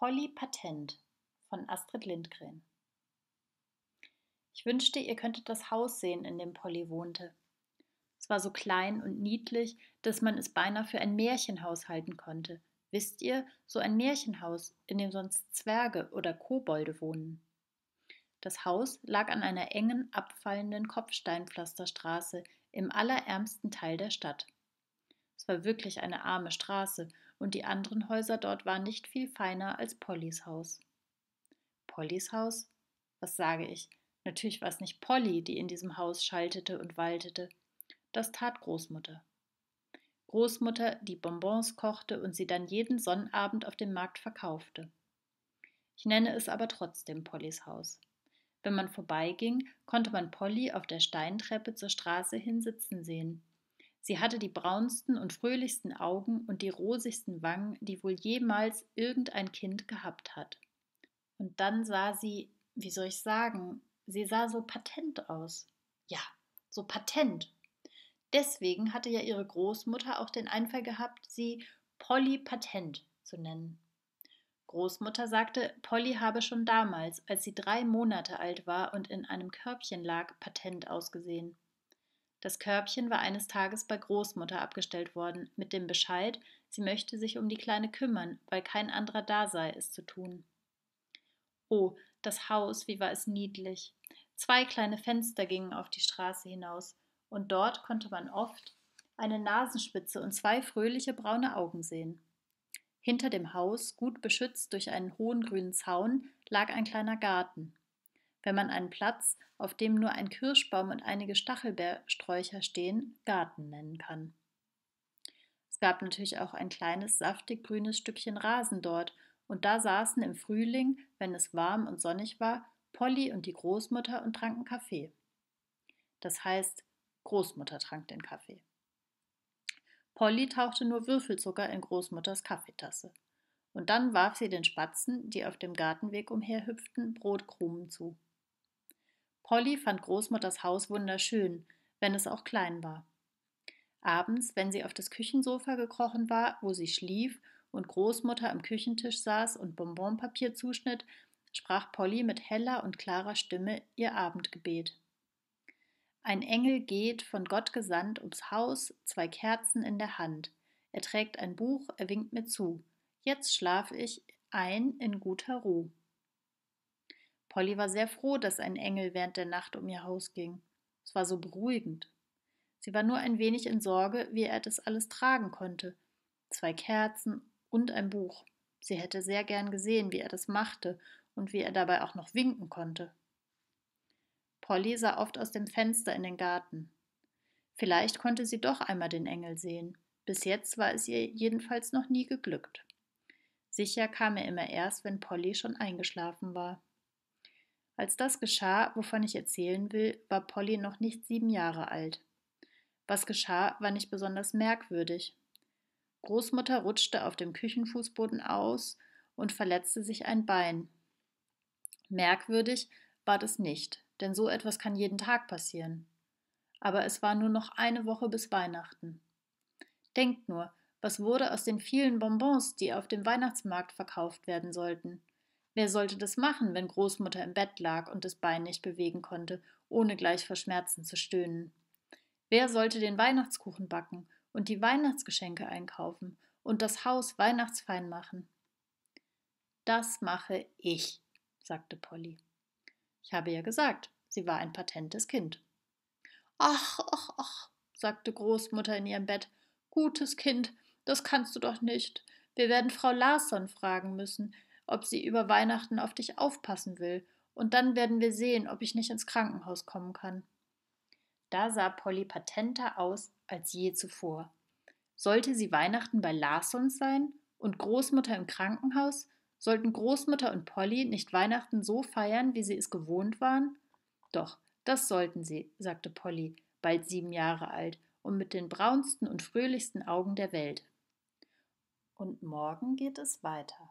Polly Patent von Astrid Lindgren. Ich wünschte, ihr könntet das Haus sehen, in dem Polly wohnte. Es war so klein und niedlich, dass man es beinahe für ein Märchenhaus halten konnte. Wisst ihr, so ein Märchenhaus, in dem sonst Zwerge oder Kobolde wohnen. Das Haus lag an einer engen, abfallenden Kopfsteinpflasterstraße im allerärmsten Teil der Stadt. Es war wirklich eine arme Straße und die anderen Häuser dort waren nicht viel feiner als Pollys Haus. Pollys Haus? Was sage ich? Natürlich war es nicht Polly, die in diesem Haus schaltete und waltete. Das tat Großmutter. Großmutter, die Bonbons kochte und sie dann jeden Sonnabend auf dem Markt verkaufte. Ich nenne es aber trotzdem Pollys Haus. Wenn man vorbeiging, konnte man Polly auf der Steintreppe zur Straße hin sitzen sehen. Sie hatte die braunsten und fröhlichsten Augen und die rosigsten Wangen, die wohl jemals irgendein Kind gehabt hat. Und dann sah sie, wie soll ich sagen, sie sah so patent aus. Ja, so patent. Deswegen hatte ja ihre Großmutter auch den Einfall gehabt, sie Polly Patent zu nennen. Großmutter sagte, Polly habe schon damals, als sie drei Monate alt war und in einem Körbchen lag, patent ausgesehen. Das Körbchen war eines Tages bei Großmutter abgestellt worden, mit dem Bescheid, sie möchte sich um die Kleine kümmern, weil kein anderer da sei, es zu tun. Oh, das Haus, wie war es niedlich. Zwei kleine Fenster gingen auf die Straße hinaus, und dort konnte man oft eine Nasenspitze und zwei fröhliche braune Augen sehen. Hinter dem Haus, gut beschützt durch einen hohen grünen Zaun, lag ein kleiner Garten wenn man einen Platz, auf dem nur ein Kirschbaum und einige Stachelbeersträucher stehen, Garten nennen kann. Es gab natürlich auch ein kleines, saftig grünes Stückchen Rasen dort, und da saßen im Frühling, wenn es warm und sonnig war, Polly und die Großmutter und tranken Kaffee. Das heißt, Großmutter trank den Kaffee. Polly tauchte nur Würfelzucker in Großmutters Kaffeetasse. Und dann warf sie den Spatzen, die auf dem Gartenweg umherhüpften, Brotkrumen zu. Polly fand Großmutters Haus wunderschön, wenn es auch klein war. Abends, wenn sie auf das Küchensofa gekrochen war, wo sie schlief und Großmutter am Küchentisch saß und Bonbonpapier zuschnitt, sprach Polly mit heller und klarer Stimme ihr Abendgebet. Ein Engel geht, von Gott gesandt, ums Haus, zwei Kerzen in der Hand. Er trägt ein Buch, er winkt mir zu. Jetzt schlaf ich ein in guter Ruhe. Polly war sehr froh, dass ein Engel während der Nacht um ihr Haus ging. Es war so beruhigend. Sie war nur ein wenig in Sorge, wie er das alles tragen konnte. Zwei Kerzen und ein Buch. Sie hätte sehr gern gesehen, wie er das machte und wie er dabei auch noch winken konnte. Polly sah oft aus dem Fenster in den Garten. Vielleicht konnte sie doch einmal den Engel sehen. Bis jetzt war es ihr jedenfalls noch nie geglückt. Sicher kam er immer erst, wenn Polly schon eingeschlafen war. Als das geschah, wovon ich erzählen will, war Polly noch nicht sieben Jahre alt. Was geschah, war nicht besonders merkwürdig. Großmutter rutschte auf dem Küchenfußboden aus und verletzte sich ein Bein. Merkwürdig war das nicht, denn so etwas kann jeden Tag passieren. Aber es war nur noch eine Woche bis Weihnachten. Denkt nur, was wurde aus den vielen Bonbons, die auf dem Weihnachtsmarkt verkauft werden sollten? Wer sollte das machen, wenn Großmutter im Bett lag und das Bein nicht bewegen konnte, ohne gleich vor Schmerzen zu stöhnen? Wer sollte den Weihnachtskuchen backen und die Weihnachtsgeschenke einkaufen und das Haus weihnachtsfein machen? Das mache ich, sagte Polly. Ich habe ja gesagt, sie war ein patentes Kind. Ach, ach, ach, sagte Großmutter in ihrem Bett. Gutes Kind, das kannst du doch nicht. Wir werden Frau Larsson fragen müssen ob sie über Weihnachten auf dich aufpassen will, und dann werden wir sehen, ob ich nicht ins Krankenhaus kommen kann. Da sah Polly patenter aus als je zuvor. Sollte sie Weihnachten bei Larsons sein und Großmutter im Krankenhaus? Sollten Großmutter und Polly nicht Weihnachten so feiern, wie sie es gewohnt waren? Doch, das sollten sie, sagte Polly, bald sieben Jahre alt und mit den braunsten und fröhlichsten Augen der Welt. Und morgen geht es weiter.